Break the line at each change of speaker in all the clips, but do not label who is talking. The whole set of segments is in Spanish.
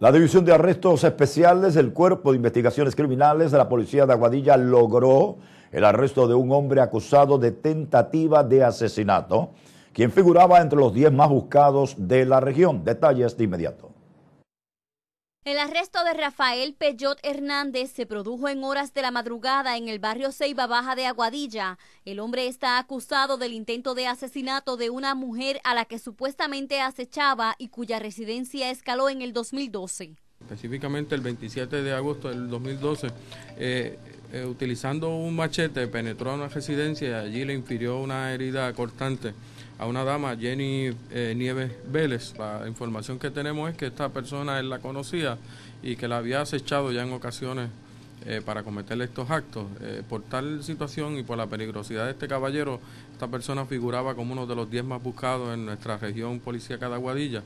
La División de Arrestos Especiales del Cuerpo de Investigaciones Criminales de la Policía de Aguadilla logró el arresto de un hombre acusado de tentativa de asesinato, quien figuraba entre los 10 más buscados de la región. Detalles de inmediato.
El arresto de Rafael Peyot Hernández se produjo en horas de la madrugada en el barrio Ceiba Baja de Aguadilla. El hombre está acusado del intento de asesinato de una mujer a la que supuestamente acechaba y cuya residencia escaló en el 2012.
Específicamente el 27 de agosto del 2012, eh, utilizando un machete, penetró a una residencia y allí le infirió una herida cortante a una dama, Jenny eh, Nieves Vélez. La información que tenemos es que esta persona él la conocía y que la había acechado ya en ocasiones eh, para cometer estos actos. por tal situación y por la peligrosidad de este caballero, esta persona figuraba como uno de los diez más buscados en nuestra región policía de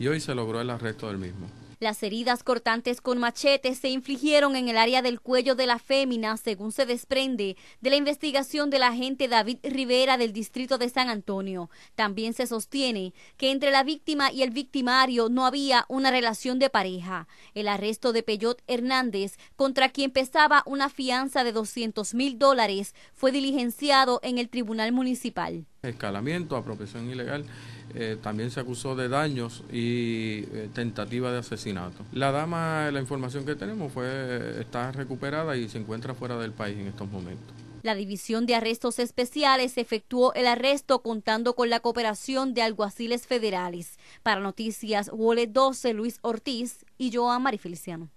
y hoy se logró el arresto del mismo.
Las heridas cortantes con machetes se infligieron en el área del cuello de la fémina, según se desprende de la investigación del agente David Rivera del distrito de San Antonio. También se sostiene que entre la víctima y el victimario no había una relación de pareja. El arresto de Peyot Hernández, contra quien pesaba una fianza de 200 mil dólares, fue diligenciado en el Tribunal Municipal
escalamiento, apropiación ilegal, eh, también se acusó de daños y eh, tentativa de asesinato. La dama, la información que tenemos fue está recuperada y se encuentra fuera del país en estos momentos.
La División de Arrestos Especiales efectuó el arresto contando con la cooperación de alguaciles federales. Para Noticias Wallet 12, Luis Ortiz y Joan Marifeliciano.